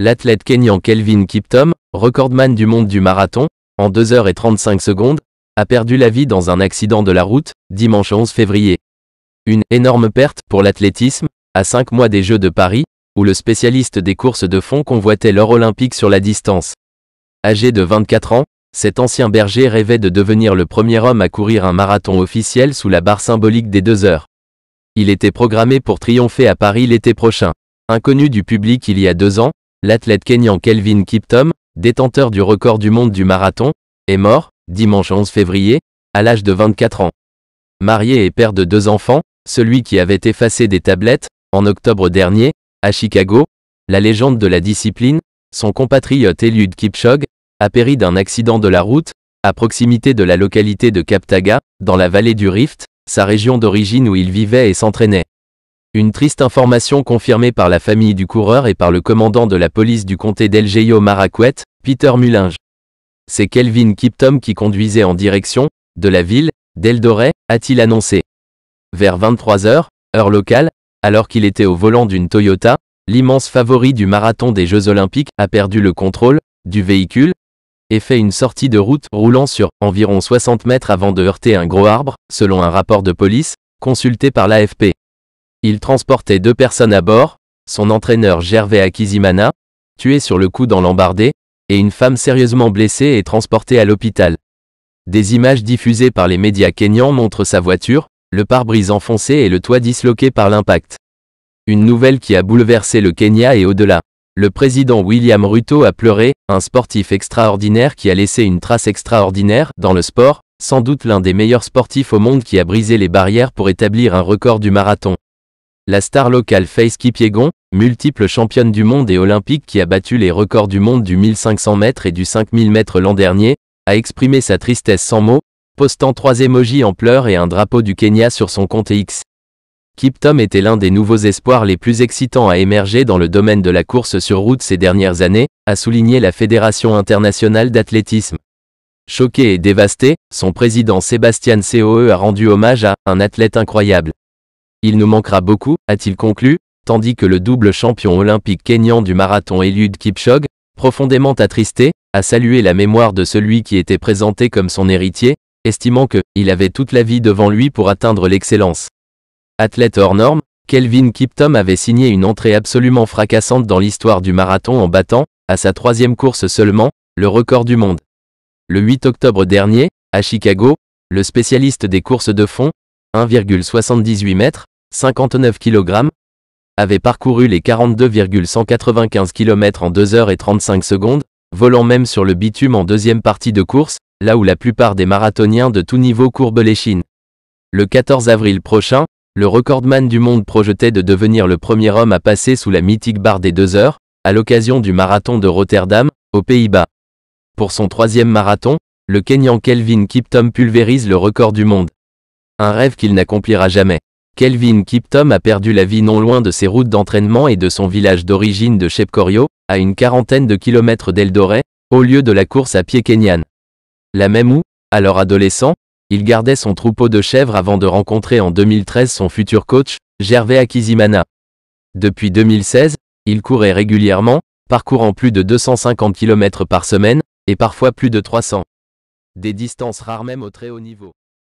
L'athlète kényan Kelvin Kiptom, recordman du monde du marathon, en 2h35 secondes, a perdu la vie dans un accident de la route, dimanche 11 février. Une énorme perte pour l'athlétisme, à 5 mois des Jeux de Paris, où le spécialiste des courses de fond convoitait l'or olympique sur la distance. Âgé de 24 ans, cet ancien berger rêvait de devenir le premier homme à courir un marathon officiel sous la barre symbolique des 2 heures. Il était programmé pour triompher à Paris l'été prochain. Inconnu du public il y a deux ans, l'athlète kényan Kelvin Kiptom, détenteur du record du monde du marathon, est mort, dimanche 11 février, à l'âge de 24 ans. Marié et père de deux enfants, celui qui avait effacé des tablettes, en octobre dernier, à Chicago, la légende de la discipline, son compatriote Eliud Kipchog, a péri d'un accident de la route, à proximité de la localité de Kaptaga, dans la vallée du Rift, sa région d'origine où il vivait et s'entraînait. Une triste information confirmée par la famille du coureur et par le commandant de la police du comté d'Elgeio maracquet Peter Mullinge. C'est Kelvin Kiptom qui conduisait en direction, de la ville, d'Eldoret, a-t-il annoncé. Vers 23h, heure locale, alors qu'il était au volant d'une Toyota, l'immense favori du marathon des Jeux Olympiques a perdu le contrôle du véhicule et fait une sortie de route roulant sur environ 60 mètres avant de heurter un gros arbre, selon un rapport de police, consulté par l'AFP. Il transportait deux personnes à bord, son entraîneur Gervais Akizimana, tué sur le coup dans l'embardé, et une femme sérieusement blessée et transportée à l'hôpital. Des images diffusées par les médias kényans montrent sa voiture, le pare-brise enfoncé et le toit disloqué par l'impact. Une nouvelle qui a bouleversé le Kenya et au-delà. Le président William Ruto a pleuré, un sportif extraordinaire qui a laissé une trace extraordinaire dans le sport, sans doute l'un des meilleurs sportifs au monde qui a brisé les barrières pour établir un record du marathon. La star locale Face Kipiegon, multiple championne du monde et olympique qui a battu les records du monde du 1500 mètres et du 5000 mètres l'an dernier, a exprimé sa tristesse sans mots, postant trois émojis en pleurs et un drapeau du Kenya sur son compte X. Tom était l'un des nouveaux espoirs les plus excitants à émerger dans le domaine de la course sur route ces dernières années, a souligné la Fédération internationale d'athlétisme. Choqué et dévasté, son président Sébastien Coe a rendu hommage à un athlète incroyable. Il nous manquera beaucoup, a-t-il conclu, tandis que le double champion olympique kényan du marathon Eliud Kipchoge, profondément attristé, a salué la mémoire de celui qui était présenté comme son héritier, estimant que, il avait toute la vie devant lui pour atteindre l'excellence. Athlète hors norme, Kelvin Kiptom avait signé une entrée absolument fracassante dans l'histoire du marathon en battant, à sa troisième course seulement, le record du monde. Le 8 octobre dernier, à Chicago, le spécialiste des courses de fond, 1,78 mètres, 59 kg, avait parcouru les 42,195 km en 2 h et 35 secondes, volant même sur le bitume en deuxième partie de course, là où la plupart des marathoniens de tout niveau courbent l'échine. Le 14 avril prochain, le recordman du monde projetait de devenir le premier homme à passer sous la mythique barre des 2 heures, à l'occasion du marathon de Rotterdam, aux Pays-Bas. Pour son troisième marathon, le Kenyan Kelvin Tom pulvérise le record du monde. Un rêve qu'il n'accomplira jamais. Kelvin Kiptom a perdu la vie non loin de ses routes d'entraînement et de son village d'origine de Chepkorio, à une quarantaine de kilomètres d'Eldoret, au lieu de la course à pied kenyan. La même où, alors adolescent, il gardait son troupeau de chèvres avant de rencontrer en 2013 son futur coach, Gervais Akizimana. Depuis 2016, il courait régulièrement, parcourant plus de 250 km par semaine, et parfois plus de 300. Des distances rares même au très haut niveau.